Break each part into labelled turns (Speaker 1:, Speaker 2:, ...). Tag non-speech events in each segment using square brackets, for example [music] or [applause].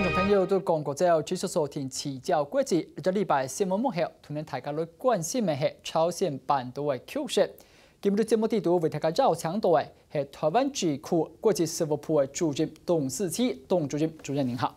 Speaker 1: 观众朋友，过关注，继续收听《聚焦国际》。这礼拜新闻幕后，从您大家的关心面向朝鲜半岛的局势。今晡的节目地图为大家绕墙到的是台湾智库国际事务部主任董世奇、董主任，主持人您好。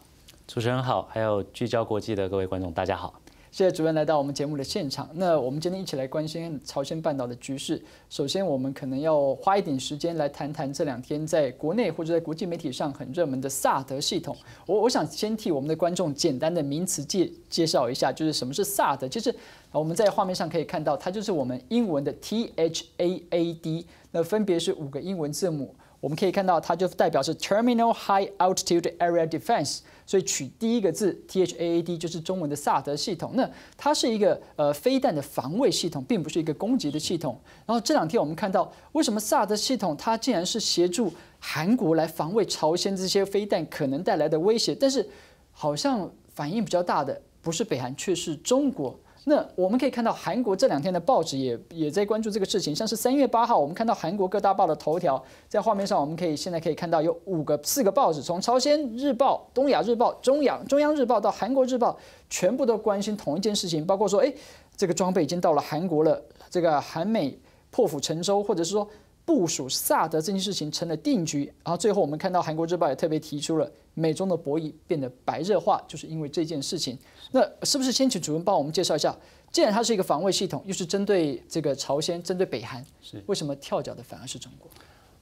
Speaker 2: 主持人好，还有《聚焦国际》的各位观众，大家好。
Speaker 1: 谢谢主任来到我们节目的现场。那我们今天一起来关心朝鲜半岛的局势。首先，我们可能要花一点时间来谈谈这两天在国内或者在国际媒体上很热门的萨德系统。我我想先替我们的观众简单的名词介介绍一下，就是什么是萨德。就是我们在画面上可以看到，它就是我们英文的 T H A A D，那分别是五个英文字母。我们可以看到，它就代表是 Terminal High Altitude Area Defense，所以取第一个字 T H A A D 就是中文的萨德系统。那它是一个呃飞弹的防卫系统，并不是一个攻击的系统。然后这两天我们看到，为什么萨德系统它竟然是协助韩国来防卫朝鲜这些飞弹可能带来的威胁？但是好像反应比较大的不是北韩，却是中国。那我们可以看到，韩国这两天的报纸也也在关注这个事情。像是三月八号，我们看到韩国各大报的头条，在画面上，我们可以现在可以看到有五个、四个报纸，从《朝鲜日报》《东亚日报》《中央中央日报》到《韩国日报》，全部都关心同一件事情，包括说，哎，这个装备已经到了韩国了，这个韩美破釜沉舟，或者是说。部署萨德这件事情成了定局，然后最后我们看到《韩国日报》也特别提出了美中的博弈变得白热化，就是因为这件事情。那是不是先请主任帮我们介绍一下？既然它是一个防卫系统，又是针对这个朝鲜、针对北韩，是为什么跳脚的反而是中国？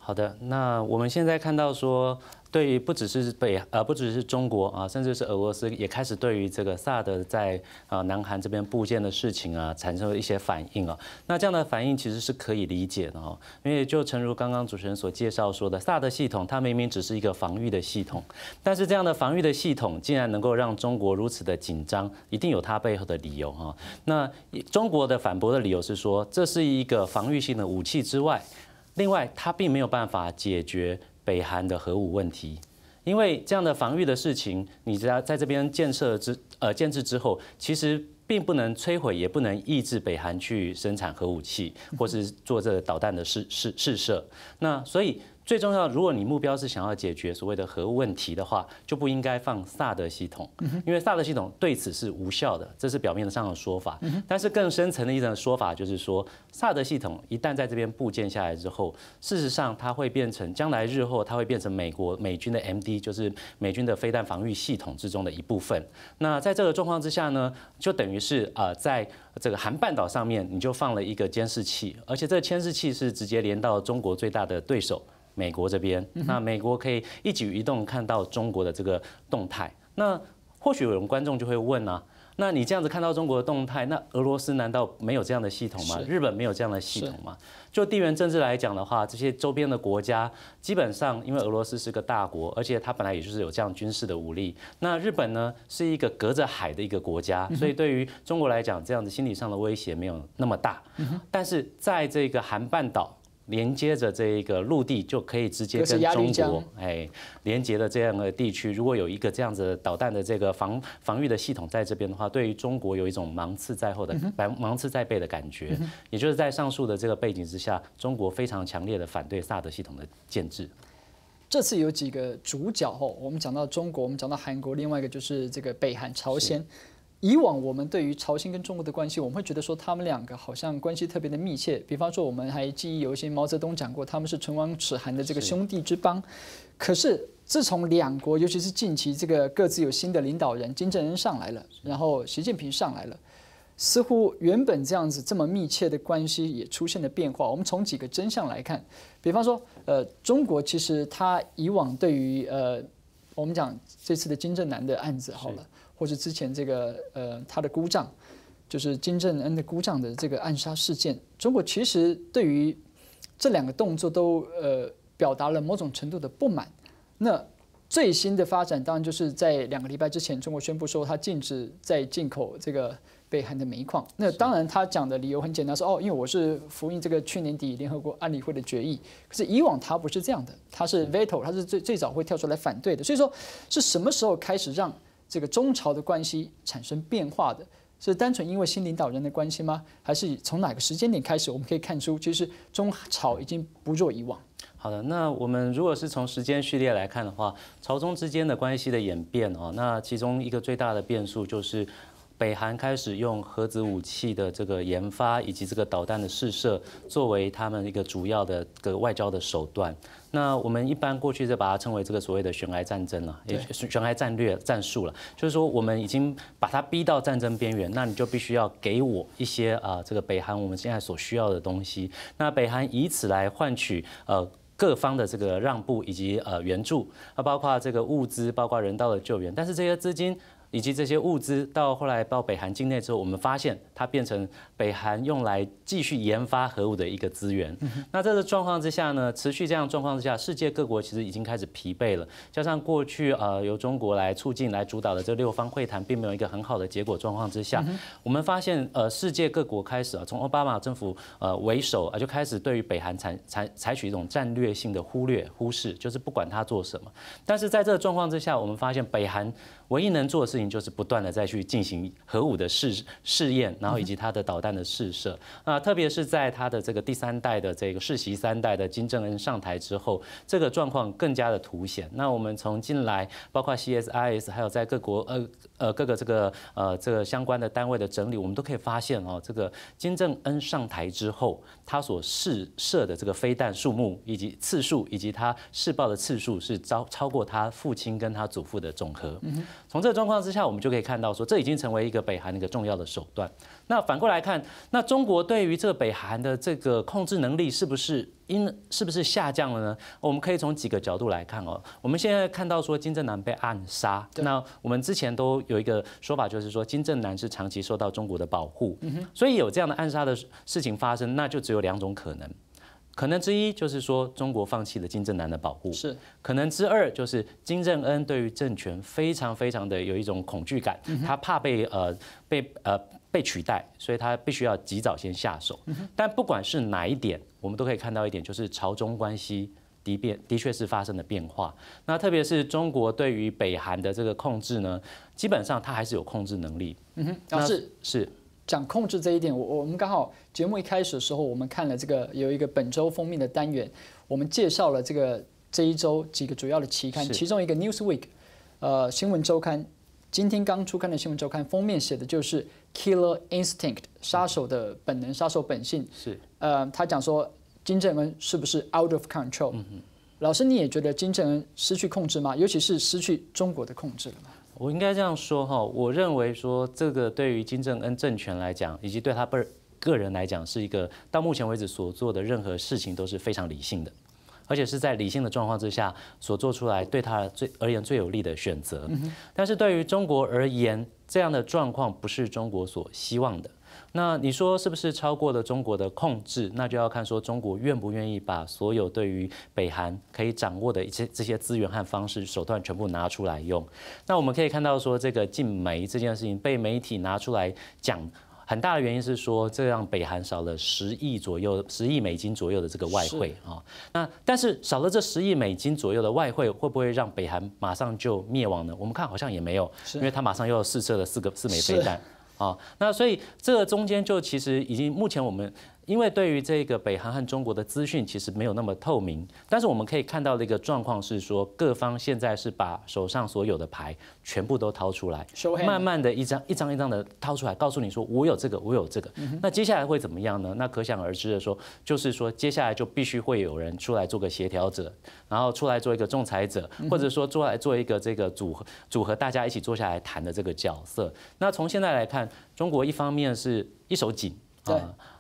Speaker 2: 好的，那我们现在看到说，对于不只是北呃，不只是中国啊，甚至是俄罗斯也开始对于这个萨德在啊南韩这边布件的事情啊，产生了一些反应啊。那这样的反应其实是可以理解的哈，因为就诚如刚刚主持人所介绍说的，萨德系统它明明只是一个防御的系统，但是这样的防御的系统竟然能够让中国如此的紧张，一定有它背后的理由哈。那中国的反驳的理由是说，这是一个防御性的武器之外。另外，它并没有办法解决北韩的核武问题，因为这样的防御的事情，你道在这边建设之呃建制之后，其实并不能摧毁，也不能抑制北韩去生产核武器，或是做这导弹的试试试射。那所以。最重要，如果你目标是想要解决所谓的核问题的话，就不应该放萨德系统，因为萨德系统对此是无效的，这是表面上的说法。但是更深层的一种说法就是说，萨德系统一旦在这边部建下来之后，事实上它会变成将来日后它会变成美国美军的 MD，就是美军的飞弹防御系统之中的一部分。那在这个状况之下呢，就等于是啊，在这个韩半岛上面你就放了一个监视器，而且这个监视器是直接连到中国最大的对手。美国这边，那美国可以一举一动看到中国的这个动态。那或许有人观众就会问啊，那你这样子看到中国的动态，那俄罗斯难道没有这样的系统吗？日本没有这样的系统吗？就地缘政治来讲的话，这些周边的国家基本上因为俄罗斯是个大国，而且它本来也就是有这样军事的武力。那日本呢是一个隔着海的一个国家，所以对于中国来讲，这样子心理上的威胁没有那么大。但是在这个韩半岛。连接着这一个陆地就可以直接跟中国哎连接的这样的地区，如果有一个这样子导弹的这个防防御的系统在这边的话，对于中国有一种芒刺在后的芒刺在背的感觉，也就是在上述的这个背景之下，中国非常强烈的反对萨德系统的建制。
Speaker 1: 这次有几个主角哦，我们讲到中国，我们讲到韩国，另外一个就是这个北韩朝鲜。以往我们对于朝鲜跟中国的关系，我们会觉得说他们两个好像关系特别的密切。比方说，我们还记忆犹新，毛泽东讲过他们是唇亡齿寒的这个兄弟之邦。可是自从两国，尤其是近期这个各自有新的领导人金正恩上来了，然后习近平上来了，似乎原本这样子这么密切的关系也出现了变化。我们从几个真相来看，比方说，呃，中国其实他以往对于呃，我们讲这次的金正男的案子，好了。或者之前这个呃，他的故障，就是金正恩的故障的这个暗杀事件，中国其实对于这两个动作都呃表达了某种程度的不满。那最新的发展当然就是在两个礼拜之前，中国宣布说它禁止在进口这个北韩的煤矿。那当然他讲的理由很简单，说哦，因为我是呼印这个去年底联合国安理会的决议。可是以往他不是这样的，他是 veto，他是最最早会跳出来反对的。所以说是什么时候开始让？这个中朝的关系产生变化的是单纯因为新领导人的关系吗？还是从哪个时间点开始我们可以看出，其实中朝已经不若以往？好
Speaker 2: 的，那我们如果是从时间序列来看的话，朝中之间的关系的演变啊，那其中一个最大的变数就是。北韩开始用核子武器的这个研发以及这个导弹的试射，作为他们一个主要的个外交的手段。那我们一般过去就把它称为这个所谓的“悬崖战争”了，悬悬崖战略战术了。就是说，我们已经把它逼到战争边缘，那你就必须要给我一些啊，这个北韩我们现在所需要的东西。那北韩以此来换取呃各方的这个让步以及呃援助，啊，包括这个物资，包括人道的救援，但是这些资金。以及这些物资到后来到北韩境内之后，我们发现它变成北韩用来继续研发核武的一个资源。那这个状况之下呢，持续这样状况之下，世界各国其实已经开始疲惫了。加上过去呃由中国来促进、来主导的这六方会谈，并没有一个很好的结果。状况之下，我们发现呃世界各国开始啊，从奥巴马政府呃为首啊就开始对于北韩采采采取一种战略性的忽略、忽视，就是不管他做什么。但是在这个状况之下，我们发现北韩。唯一能做的事情就是不断的再去进行核武的试试验，然后以及它的导弹的试射。那特别是在它的这个第三代的这个世袭三代的金正恩上台之后，这个状况更加的凸显。那我们从近来，包括 C S I S，还有在各国呃呃各个这个呃这个相关的单位的整理，我们都可以发现哦，这个金正恩上台之后。他所试射的这个飞弹数目，以及次数，以及他试爆的次数，是超超过他父亲跟他祖父的总和。从这个状况之下，我们就可以看到说，这已经成为一个北韩的一个重要的手段。那反过来看，那中国对于这个北韩的这个控制能力是不是因是不是下降了呢？我们可以从几个角度来看哦。我们现在看到说金正男被暗杀，那我们之前都有一个说法，就是说金正男是长期受到中国的保护，所以有这样的暗杀的事情发生，那就只有两种可能：可能之一就是说中国放弃了金正男的保护；是可能之二就是金正恩对于政权非常非常的有一种恐惧感，他怕被呃被呃。被取代，所以他必须要及早先下手。但不管是哪一点，我们都可以看到一点，就是朝中关系的变，的确是发生了变化。那特别是中国对于北韩的这个控制呢，基本上它还是有控制能力。
Speaker 1: 嗯哼，是是，讲控制这一点，我我们刚好节目一开始的时候，我们看了这个有一个本周封面的单元，我们介绍了这个这一周几个主要的期刊，其中一个 Newsweek，呃，新闻周刊。今天刚出刊的新闻周刊封面写的就是《Killer Instinct》杀手的本能，杀手本性。是。呃，他讲说金正恩是不是 out of control？嗯老师你也觉得金正恩失去控制吗？尤其是失去中国的控制了吗？我应
Speaker 2: 该这样说哈，我认为说这个对于金正恩政权来讲，以及对他个个人来讲，是一个到目前为止所做的任何事情都是非常理性的。而且是在理性的状况之下所做出来对他最而言最有利的选择，但是对于中国而言，这样的状况不是中国所希望的。那你说是不是超过了中国的控制？那就要看说中国愿不愿意把所有对于北韩可以掌握的一些这些资源和方式手段全部拿出来用。那我们可以看到说这个禁媒这件事情被媒体拿出来讲。很大的原因是说，这让北韩少了十亿左右、十亿美金左右的这个外汇啊。那但是少了这十亿美金左右的外汇，会不会让北韩马上就灭亡呢？我们看好像也没有，因为他马上又试射了四个四枚飞弹啊。那所以这中间就其实已经目前我们。因为对于这个北韩和中国的资讯，其实没有那么透明。但是我们可以看到的一个状况是说，各方现在是把手上所有的牌全部都掏出来，慢慢的一张一张一张的掏出来，告诉你说我有这个，我有这个。那接下来会怎么样呢？那可想而知的说，就是说接下来就必须会有人出来做个协调者，然后出来做一个仲裁者，或者说出来做一个这个组合组合大家一起坐下来谈的这个角色。那从现在来看，中国一方面是一手紧，对。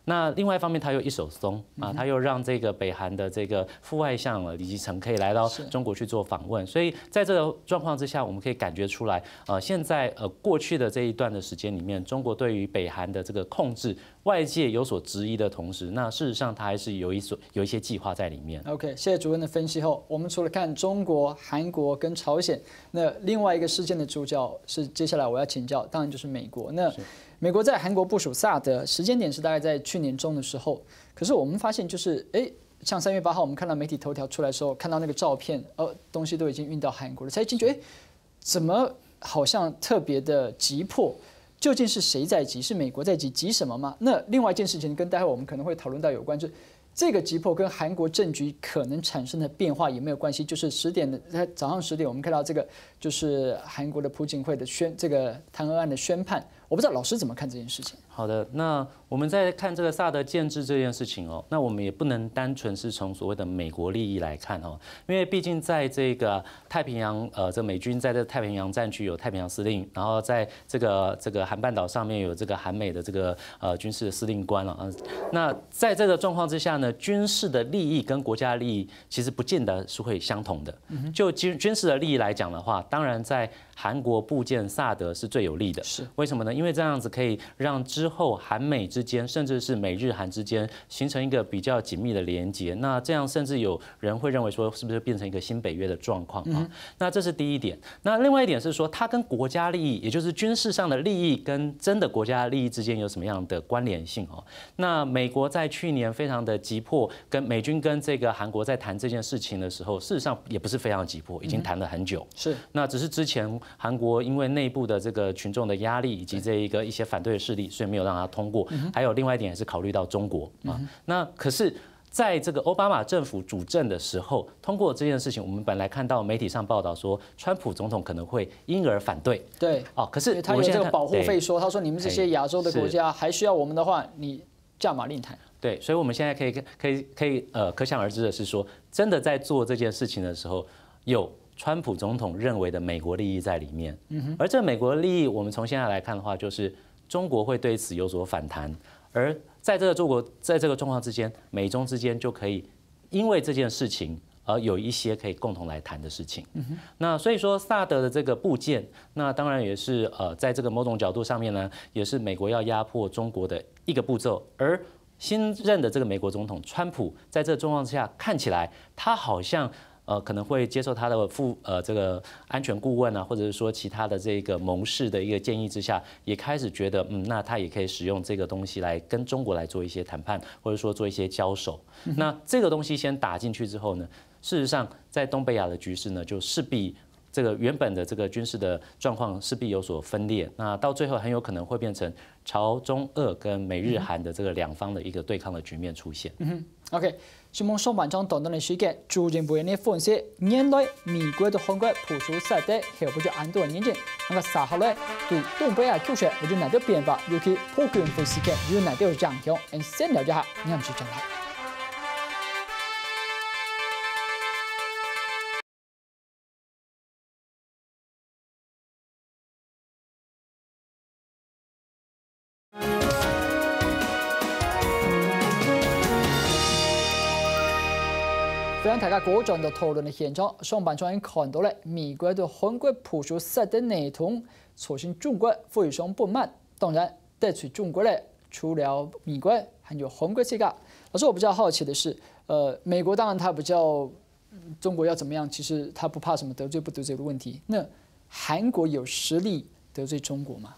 Speaker 2: 那另外一方面，他又一手松啊，他又让这个北韩的这个副外相李继成可以来到中国去做访问，所以在这个状况之下，我们可以感觉出来呃，现在呃过去的这一段的时间里面，中国对于北韩的这个控制，外界有所质疑的同时，那事实上他还是有一所有一些计划在里面。
Speaker 1: OK，谢谢主任的分析后，我们除了看中国、韩国跟朝鲜，那另外一个事件的助教是接下来我要请教，当然就是美国。那美国在韩国部署萨德时间点是大概在去年中的时候，可是我们发现就是，哎，像三月八号我们看到媒体头条出来的时候，看到那个照片，呃，东西都已经运到韩国了，才惊觉，哎，怎么好像特别的急迫？究竟是谁在急？是美国在急？急什么吗？那另外一件事情跟待会我们可能会讨论到有关，就是这个急迫跟韩国政局可能产生的变化有没有关系？就是十点的早上十点，我们看到这个就是韩国的朴槿惠的宣这个弹劾案的宣判。我不知道老师怎么看这件事情。
Speaker 2: 好的，那我们在看这个萨德建制这件事情哦，那我们也不能单纯是从所谓的美国利益来看哦，因为毕竟在这个太平洋呃，这美军在这太平洋战区有太平洋司令，然后在这个这个韩半岛上面有这个韩美的这个呃军事的司令官了啊。那在这个状况之下呢，军事的利益跟国家利益其实不见得是会相同的。就军军事的利益来讲的话，当然在韩国部件萨德是最有利的。是为什么呢？因为这样子可以让之后韩美之间，甚至是美日韩之间形成一个比较紧密的连接，那这样甚至有人会认为说，是不是变成一个新北约的状况啊？那这是第一点。那另外一点是说，它跟国家利益，也就是军事上的利益跟真的国家利益之间有什么样的关联性哦？那美国在去年非常的急迫，跟美军跟这个韩国在谈这件事情的时候，事实上也不是非常急迫，已经谈了很久。是那只是之前韩国因为内部的这个群众的压力以及这一个一些反对势力，所以没有。有让他通过，还有另外一点也是考虑到中国啊。那可是，在这个奥巴马政府主政的时候，通过这件事情，我们本来看到媒体上报道说，川普总统可能会因而反对。对，哦，可是他有这个保护费，说他说你们这些亚洲的国家
Speaker 1: 还需要我们的话，你驾马令谈。
Speaker 2: 对，所以我们现在可以可以可以呃，可想而知的是说，真的在做这件事情的时候，有川普总统认为的美国利益在里面。嗯哼，而这美国的利益，我们从现在来看的话，就是。中国会对此有所反弹，而在这个中国在这个状况之间，美中之间就可以因为这件事情而有一些可以共同来谈的事情。那所以说，萨德的这个部件，那当然也是呃，在这个某种角度上面呢，也是美国要压迫中国的一个步骤。而新任的这个美国总统川普，在这个状况之下看起来，他好像。呃，可能会接受他的副呃这个安全顾问啊，或者是说其他的这个谋士的一个建议之下，也开始觉得，嗯，那他也可以使用这个东西来跟中国来做一些谈判，或者说做一些交手。那这个东西先打进去之后呢，事实上在东北亚的局势呢，就势必这个原本的这个军事的状况势必有所分裂。那到最后很有可能会变成朝中俄跟美日韩的这个两方的一个对抗的局面出现。嗯
Speaker 1: 哼，OK。希望上半场短短的时间，主持人不一样的分年内，美国的韩国部署赛代核不就安顿的年景。那个赛后来对东北亚局势我就哪条变化，尤其破军分析看有哪些长项，先了解下，们视新闻。在大家果阵的讨论的现场，上半场已经看到了美国对韩国部署三的内容，造成中国非常不满。当然得罪中国嘞，除了美国还有韩国这家。老师，我比较好奇的是，呃，美国当然他比较中国要怎么样，其实他不怕什么得罪不得罪的问题。那韩国有实力得罪中国吗？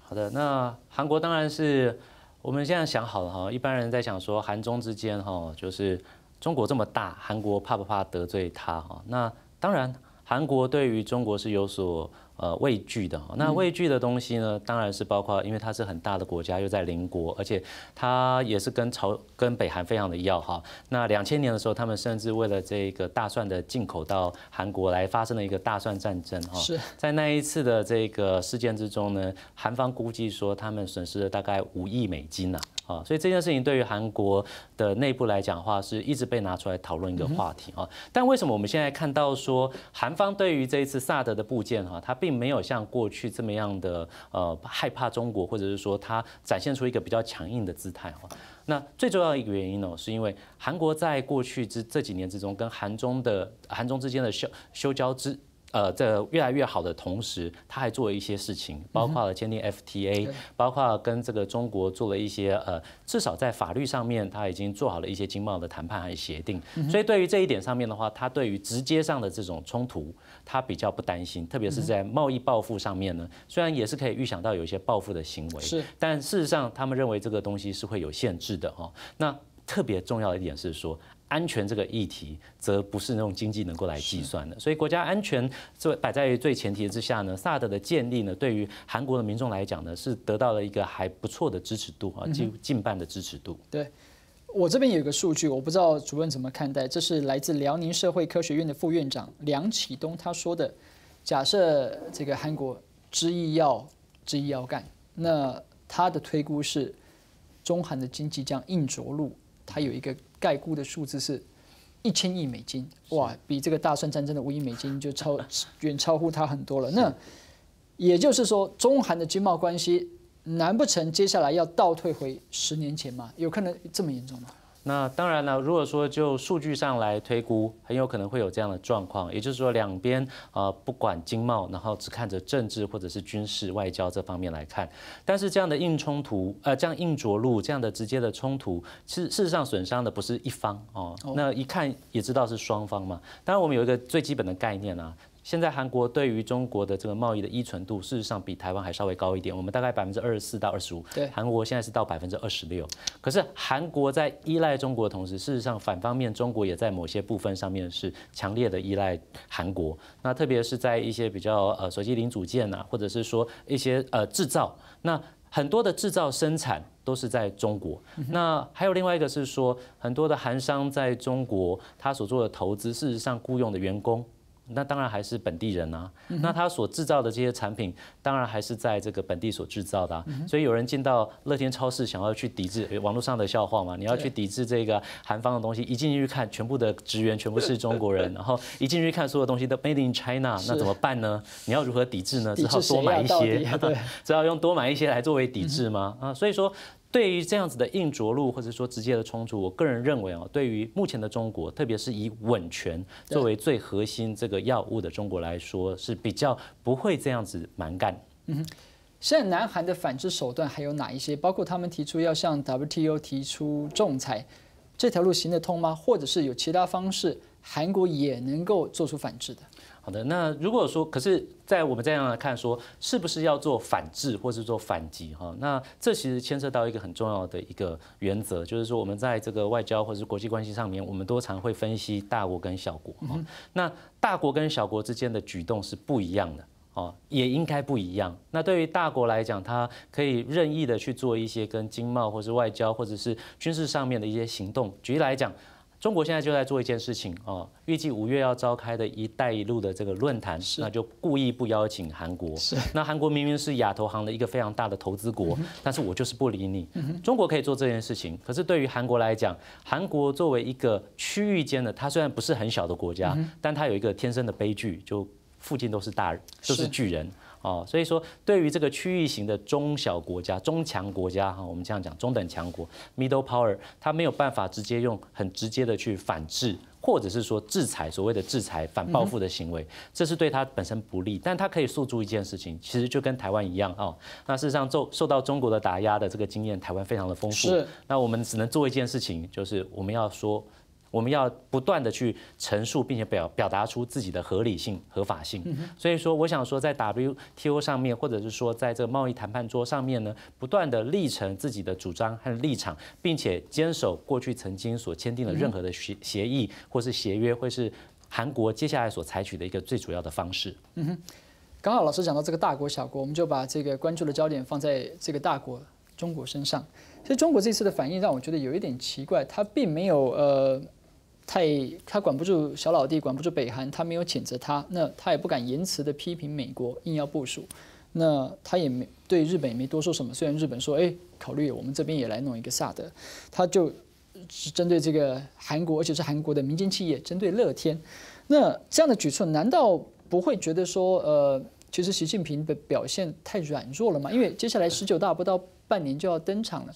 Speaker 2: 好的，那韩国当然是我们现在想好了哈，一般人在想说韩中之间哈，就是。中国这么大，韩国怕不怕得罪他哈？那当然，韩国对于中国是有所呃畏惧的那畏惧的东西呢，当然是包括因为它是很大的国家，又在邻国，而且它也是跟朝跟北韩非常的要哈。那两千年的时候，他们甚至为了这个大蒜的进口到韩国来，发生了一个大蒜战争哈。是在那一次的这个事件之中呢，韩方估计说他们损失了大概五亿美金呐。啊，所以这件事情对于韩国的内部来讲的话，是一直被拿出来讨论一个话题啊。但为什么我们现在看到说韩方对于这一次萨德的部件哈，它并没有像过去这么样的呃害怕中国，或者是说它展现出一个比较强硬的姿态哈？那最重要的一个原因呢，是因为韩国在过去之这几年之中，跟韩中、的韩中之间的修修交之。呃，这越来越好的同时，他还做了一些事情，包括了签订 FTA，包括跟这个中国做了一些呃，至少在法律上面，他已经做好了一些经贸的谈判和协定。所以对于这一点上面的话，他对于直接上的这种冲突，他比较不担心，特别是在贸易报复上面呢，虽然也是可以预想到有一些报复的行为，是，但事实上他们认为这个东西是会有限制的哦。那特别重要的一点是说。安全这个议题，则不是那种经济能够来计算的，所以国家安全这摆在最前提之下呢。萨德的建立呢，对于韩国的民众来讲呢，是得到了一个还不错的支持度啊，近近半的支
Speaker 1: 持度。对我这边有个数据，我不知道主任怎么看待。这是来自辽宁社会科学院的副院长梁启东他说的：假设这个韩国执意要执意要干，那他的推估是中韩的经济将硬着陆。他有一个。概估的数字是，一千亿美金，哇，比这个大蒜战争的五亿美金就超 [laughs] 远超乎它很多了。那也就是说，中韩的经贸关系，难不成接下来要倒退回十年前吗？有可能这么严重吗？
Speaker 2: 那当然了，如果说就数据上来推估，很有可能会有这样的状况，也就是说两边啊，不管经贸，然后只看着政治或者是军事外交这方面来看，但是这样的硬冲突，呃，这样硬着陆，这样的直接的冲突，其实事实上损伤的不是一方哦，那一看也知道是双方嘛。当然我们有一个最基本的概念啊。现在韩国对于中国的这个贸易的依存度，事实上比台湾还稍微高一点。我们大概百分之二十四到二十五，对韩国现在是到百分之二十六。可是韩国在依赖中国的同时，事实上反方面，中国也在某些部分上面是强烈的依赖韩国。那特别是在一些比较呃手机零组件呐，或者是说一些呃制造，那很多的制造生产都是在中国。那还有另外一个是说，很多的韩商在中国他所做的投资，事实上雇佣的员工。那当然还是本地人啊，那他所制造的这些产品，当然还是在这个本地所制造的。所以有人进到乐天超市想要去抵制网络上的笑话嘛？你要去抵制这个韩方的东西，一进去看，全部的职员全部是中国人，[laughs] 然后一进去看，所有东西都 Made in China，那怎么办呢？你要如何抵制呢？只好多买一些，[laughs] 对，只要用多买一些来作为抵制吗？啊，所以说。对于这样子的硬着陆或者说直接的冲突，我个人认为啊，对于目前的中国，特别是以稳全作为最核心这个药物的中国来说，是比较不会这样子蛮干。
Speaker 1: 嗯，现在南韩的反制手段还有哪一些？包括他们提出要向 WTO 提出仲裁，这条路行得通吗？或者是有其他方式，韩国也能够做出反制的？
Speaker 2: 好的，那如果说，可是，在我们这样来看，说是不是要做反制或是做反击？哈，那这其实牵涉到一个很重要的一个原则，就是说，我们在这个外交或者是国际关系上面，我们多常会分析大国跟小国。哈，那大国跟小国之间的举动是不一样的，哦，也应该不一样。那对于大国来讲，它可以任意的去做一些跟经贸或是外交或者是军事上面的一些行动。举例来讲。中国现在就在做一件事情啊，预计五月要召开的一带一路的这个论坛，那就故意不邀请韩国。那韩国明明是亚投行的一个非常大的投资国，但是我就是不理你。中国可以做这件事情，可是对于韩国来讲，韩国作为一个区域间的，它虽然不是很小的国家，但它有一个天生的悲剧，就附近都是大都是巨人。哦，所以说对于这个区域型的中小国家、中强国家哈，我们这样讲中等强国 （middle power），它没有办法直接用很直接的去反制，或者是说制裁所谓的制裁反报复的行为，这是对他本身不利。但他可以诉诸一件事情，其实就跟台湾一样哦。那事实上受受到中国的打压的这个经验，台湾非常的丰富。是。那我们只能做一件事情，就是我们要说。我们要不断的去陈述，并且表表达出自己的合理性、合法性。所以说，我想说，在 WTO 上面，或者是说在这个贸易谈判桌上面呢，不断的立成自己的主张和立场，并且坚守过去曾经所签订的任何的协协议，或是协约，会是韩国接下来所采取的一个最主要的方式。
Speaker 1: 嗯哼，刚好老师讲到这个大国小国，我们就把这个关注的焦点放在这个大国中国身上。其实中国这次的反应让我觉得有一点奇怪，它并没有呃。太他管不住小老弟，管不住北韩，他没有谴责他，那他也不敢言辞的批评美国，硬要部署，那他也没对日本也没多说什么。虽然日本说，哎，考虑我们这边也来弄一个萨德，他就针对这个韩国，而且是韩国的民间企业，针对乐天，那这样的举措，难道不会觉得说，呃，其实习近平的表现太软弱了吗？因为接下来十九大不到半年就要登场了。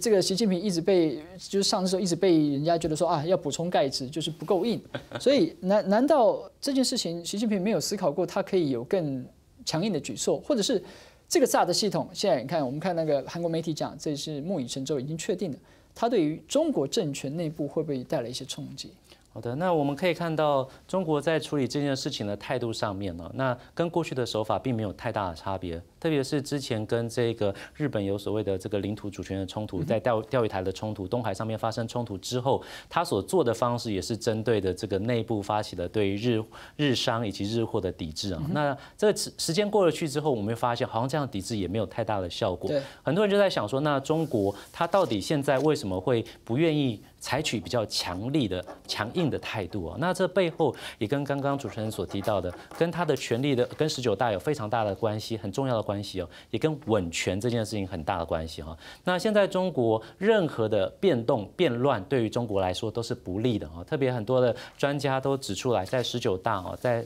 Speaker 1: 这个习近平一直被就是上的时候一直被人家觉得说啊要补充钙质就是不够硬，[laughs] 所以难难道这件事情习近平没有思考过他可以有更强硬的举措，或者是这个炸的系统现在你看我们看那个韩国媒体讲这是木已成舟已经确定了，它对于中国政权内部会不会带来一些冲击？好的，那我们可以看
Speaker 2: 到中国在处理这件事情的态度上面呢，那跟过去的手法并没有太大的差别。特别是之前跟这个日本有所谓的这个领土主权的冲突，在钓钓鱼台的冲突、东海上面发生冲突之后，他所做的方式也是针对的这个内部发起的对日日商以及日货的抵制啊。那这个时间过了去之后，我们发现好像这样抵制也没有太大的效果。对，很多人就在想说，那中国他到底现在为什么会不愿意采取比较强力的强硬的态度啊？那这背后也跟刚刚主持人所提到的，跟他的权力的跟十九大有非常大的关系，很重要的关。关系哦，也跟稳权这件事情很大的关系哈。那现在中国任何的变动变乱，对于中国来说都是不利的哈。特别很多的专家都指出来，在十九大哦，在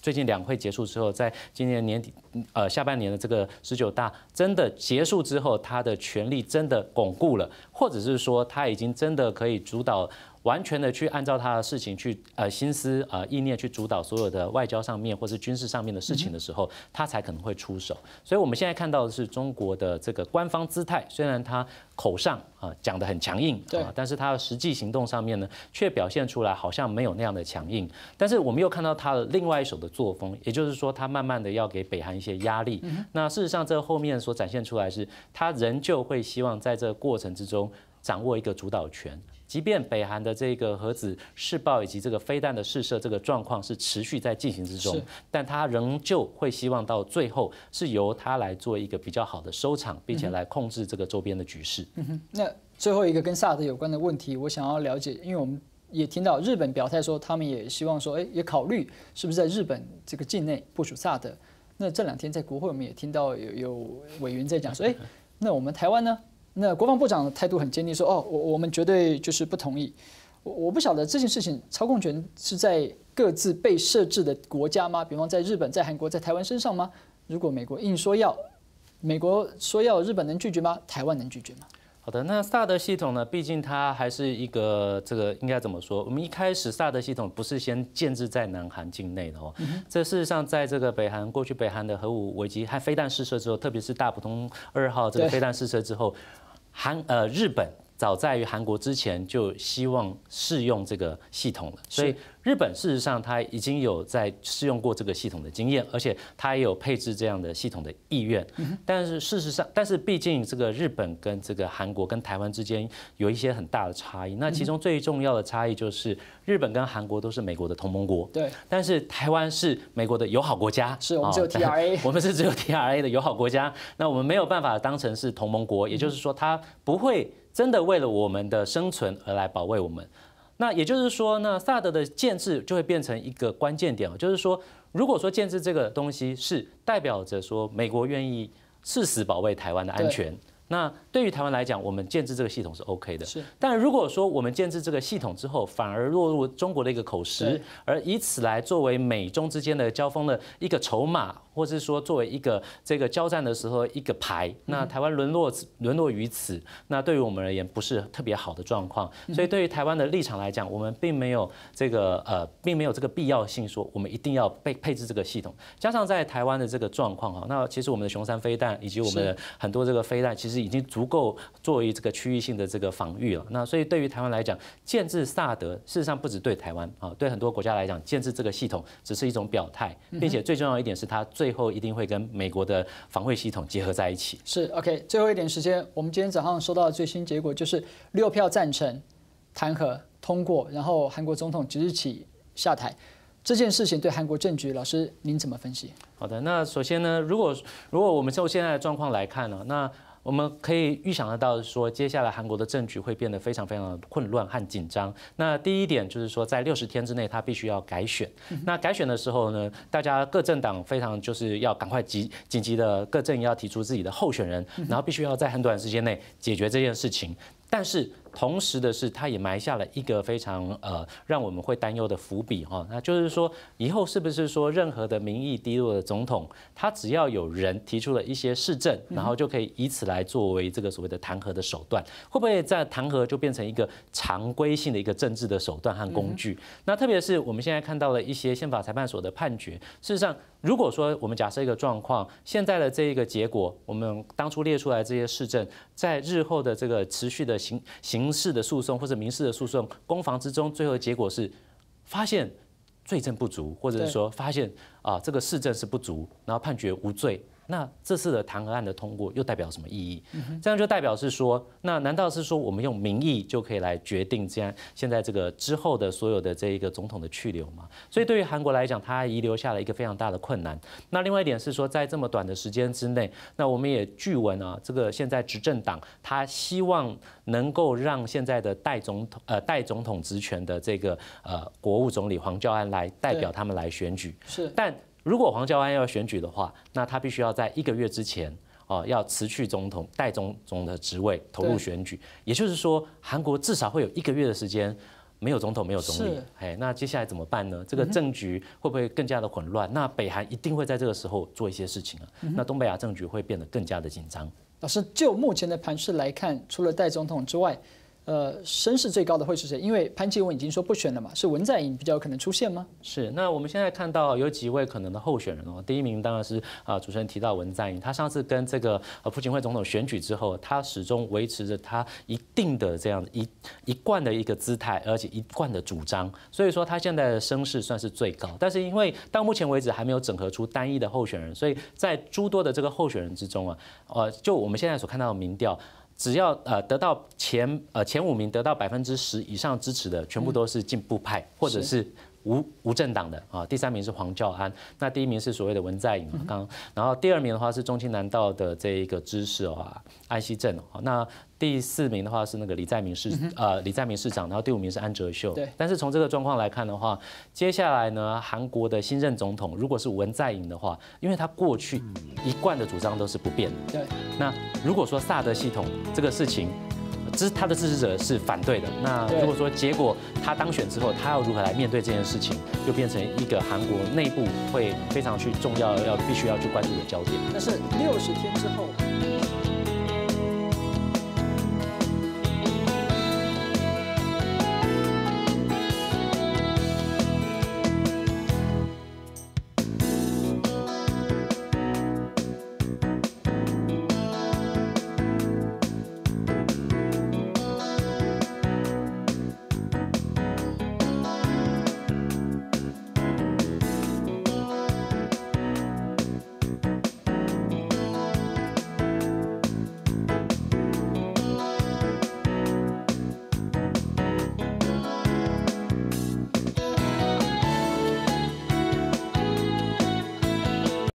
Speaker 2: 最近两会结束之后，在今年年底呃下半年的这个十九大真的结束之后，他的权力真的巩固了，或者是说他已经真的可以主导。完全的去按照他的事情去呃心思呃意念去主导所有的外交上面或是军事上面的事情的时候，他才可能会出手。所以我们现在看到的是中国的这个官方姿态，虽然他口上啊讲的很强硬，对，但是他的实际行动上面呢，却表现出来好像没有那样的强硬。但是我们又看到他的另外一手的作风，也就是说他慢慢的要给北韩一些压力。那事实上这后面所展现出来是，他仍旧会希望在这个过程之中掌握一个主导权。即便北韩的这个核子试爆以及这个飞弹的试射这个状况是持续在进行之中，但他仍旧会希望到最后是由他来做一个比较好的收场，并且来控制这个周边的局势。
Speaker 1: 那最后一个跟萨德有关的问题，我想要了解，因为我们也听到日本表态说，他们也希望说，哎，也考虑是不是在日本这个境内部署萨德。那这两天在国会我们也听到有有委员在讲说，哎，那我们台湾呢？那国防部长的态度很坚定，说：“哦，我我们绝对就是不同意。”我我不晓得这件事情操控权是在各自被设置的国家吗？比方在日本、在韩国、在台湾身上吗？如果美国硬说要，美国说要，日本能拒绝吗？台湾能拒绝吗？好的，那萨德系
Speaker 2: 统呢？毕竟它还是一个这个应该怎么说？我们一开始萨德系统不是先建制在南韩境内的哦。这事实上，在这个北韩过去北韩的核武危机、和飞弹试射之后，特别是大普通二号这个飞弹试射之后。韩呃，日本。早在于韩国之前就希望试用这个系统了，所以日本事实上它已经有在试用过这个系统的经验，而且它也有配置这样的系统的意愿。但是事实上，但是毕竟这个日本跟这个韩国跟台湾之间有一些很大的差异。那其中最重要的差异就是日本跟韩国都是美国的同盟国，对。但是台湾是美国的友好国家，是我们只有 T R A，[laughs] 我们是只有 T R A 的友好国家。那我们没有办法当成是同盟国，也就是说它不会。真的为了我们的生存而来保卫我们，那也就是说，那萨德的建制就会变成一个关键点就是说，如果说建制这个东西是代表着说美国愿意誓死保卫台湾的安全，那对于台湾来讲，我们建制这个系统是 OK 的。是，但如果说我们建制这个系统之后，反而落入中国的一个口实，而以此来作为美中之间的交锋的一个筹码。或是说作为一个这个交战的时候一个牌，那台湾沦落沦落于此，那对于我们而言不是特别好的状况。所以对于台湾的立场来讲，我们并没有这个呃，并没有这个必要性说我们一定要被配置这个系统。加上在台湾的这个状况哈，那其实我们的雄山飞弹以及我们的很多这个飞弹，其实已经足够作为这个区域性的这个防御了。那所以对于台湾来讲，建制萨德事实上不止对台湾啊，对很多国家来讲，建制这个系统只是一种表态，并且最重要一点是它最。最后一定会跟美国的防卫系统结合在一起。
Speaker 1: 是 OK，最后一点时间，我们今天早上收到的最新结果就是六票赞成，弹劾通过，然后韩国总统即日起下台。这件事情对韩国政局，老师您怎么分析？
Speaker 2: 好的，那首先呢，如果如果我们就现在的状况来看呢，那我们可以预想得到，说接下来韩国的政局会变得非常非常混乱和紧张。那第一点就是说，在六十天之内，他必须要改选。那改选的时候呢，大家各政党非常就是要赶快急紧急的各阵营要提出自己的候选人，然后必须要在很短时间内解决这件事情。但是同时的是，他也埋下了一个非常呃让我们会担忧的伏笔哈，那就是说以后是不是说任何的民意低落的总统，他只要有人提出了一些市政，然后就可以以此来作为这个所谓的弹劾的手段，会不会在弹劾就变成一个常规性的一个政治的手段和工具？那特别是我们现在看到了一些宪法裁判所的判决，事实上如果说我们假设一个状况，现在的这一个结果，我们当初列出来这些市政，在日后的这个持续的。刑刑事的诉讼或者民事的诉讼，攻防之中，最后的结果是发现罪证不足，或者是说发现啊这个事证是不足，然后判决无罪。那这次的弹劾案的通过又代表什么意义？这样就代表是说，那难道是说我们用民意就可以来决定这样现在这个之后的所有的这一个总统的去留吗？所以对于韩国来讲，它遗留下了一个非常大的困难。那另外一点是说，在这么短的时间之内，那我们也据闻啊，这个现在执政党他希望能够让现在的代总统呃代总统职权的这个呃国务总理黄教安来代表他们来选举。是，但。如果黄教安要选举的话，那他必须要在一个月之前哦，要辞去总统代总总的职位，投入选举。也就是说，韩国至少会有一个月的时间没有总统、没有总理。哎，那接下来怎么办呢？这个政局会不会更加的混乱？那北韩一定会在这个时候做一些事情啊。那东北亚政局会变得更加的紧张。
Speaker 1: 老师，就目前的盘势来看，除了代总统之外，呃，声势最高的会是谁？因为潘基文已经说不选了嘛，是文在寅比较有可能出现吗？
Speaker 2: 是。那我们现在看到有几位可能的候选人哦。第一名当然是啊，主持人提到文在寅，他上次跟这个呃朴槿惠总统选举之后，他始终维持着他一定的这样一一贯的一个姿态，而且一贯的主张，所以说他现在的声势算是最高。但是因为到目前为止还没有整合出单一的候选人，所以在诸多的这个候选人之中啊，呃，就我们现在所看到的民调。只要呃得到前呃前五名得到百分之十以上支持的，全部都是进步派或者是。无无政党的啊，第三名是黄教安，那第一名是所谓的文在寅刚，然后第二名的话是中青南道的这一个知识啊，安溪镇那第四名的话是那个李在明市，呃李在明市长，然后第五名是安哲秀。对。但是从这个状况来看的话，接下来呢，韩国的新任总统如果是文在寅的话，因为他过去一贯的主张都是不变的。对。那如果说萨德系统这个事情，只他的支持者是反对的。那如果说结果他当选之后，他要如何来面对这件事情，又变成一个韩国内部会非常去重要、要必须要去关注的焦点。但
Speaker 1: 是六十天之后。